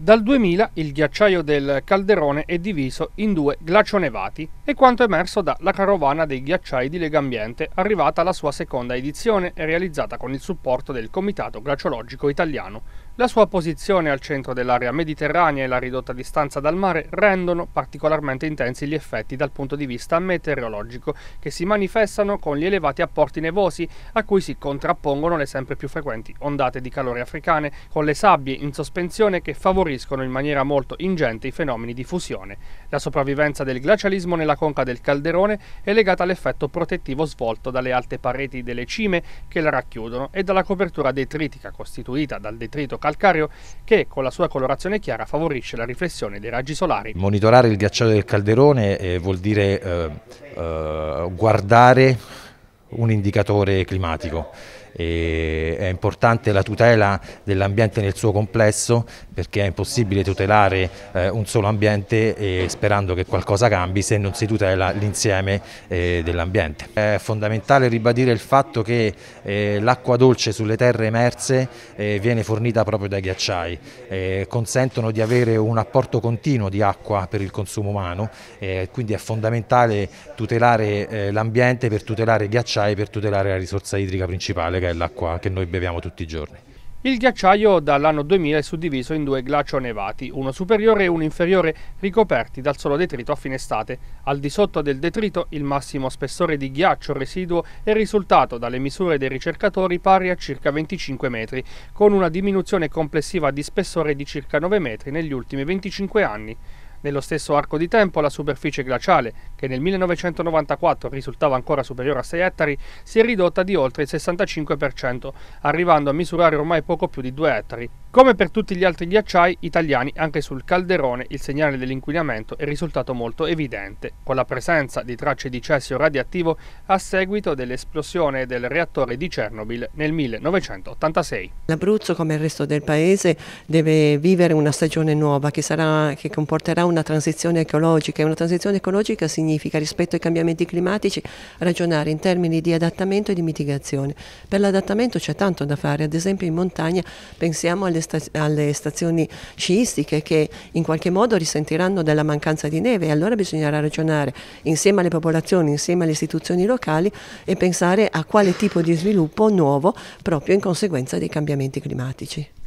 Dal 2000 il ghiacciaio del Calderone è diviso in due glacionevati e quanto emerso dalla Carovana dei Ghiacciai di Legambiente, arrivata alla sua seconda edizione e realizzata con il supporto del Comitato Glaciologico Italiano, la sua posizione al centro dell'area mediterranea e la ridotta distanza dal mare rendono particolarmente intensi gli effetti dal punto di vista meteorologico, che si manifestano con gli elevati apporti nevosi a cui si contrappongono le sempre più frequenti ondate di calore africane, con le sabbie in sospensione che favoriscono in maniera molto ingente i fenomeni di fusione. La sopravvivenza del glacialismo nella conca del calderone è legata all'effetto protettivo svolto dalle alte pareti delle cime che la racchiudono e dalla copertura detritica costituita dal detrito calderone calcareo che con la sua colorazione chiara favorisce la riflessione dei raggi solari. Monitorare il ghiacciaio del calderone eh, vuol dire eh, eh, guardare un indicatore climatico. E è importante la tutela dell'ambiente nel suo complesso perché è impossibile tutelare eh, un solo ambiente sperando che qualcosa cambi se non si tutela l'insieme eh, dell'ambiente. È fondamentale ribadire il fatto che eh, l'acqua dolce sulle terre emerse eh, viene fornita proprio dai ghiacciai, eh, consentono di avere un apporto continuo di acqua per il consumo umano, eh, quindi è fondamentale tutelare l'ambiente per tutelare i ghiacciai, per tutelare la risorsa idrica principale minerale che è l'acqua che noi beviamo tutti i giorni. Il ghiacciaio dall'anno 2000 è suddiviso in due glaccionevati, uno superiore e uno inferiore, ricoperti dal solo detrito a fine estate. Al di sotto del detrito il massimo spessore di ghiaccio residuo è risultato dalle misure dei ricercatori pari a circa 25 metri, con una diminuzione complessiva di spessore di circa 9 metri negli ultimi 25 anni. Nello stesso arco di tempo la superficie glaciale, che nel 1994 risultava ancora superiore a 6 ettari, si è ridotta di oltre il 65%, arrivando a misurare ormai poco più di 2 ettari. Come per tutti gli altri ghiacciai italiani, anche sul calderone il segnale dell'inquinamento è risultato molto evidente, con la presenza di tracce di cesio radioattivo a seguito dell'esplosione del reattore di Chernobyl nel 1986. L'Abruzzo, come il resto del paese, deve vivere una stagione nuova che, sarà, che comporterà una transizione ecologica una transizione ecologica significa, rispetto ai cambiamenti climatici, ragionare in termini di adattamento e di mitigazione. Per l'adattamento c'è tanto da fare, ad esempio in montagna pensiamo alle alle, sta alle, stazioni sciistiche che in qualche modo risentiranno della mancanza di neve e allora bisognerà ragionare insieme alle popolazioni, insieme alle istituzioni locali e pensare a quale tipo di sviluppo nuovo proprio in conseguenza dei cambiamenti climatici.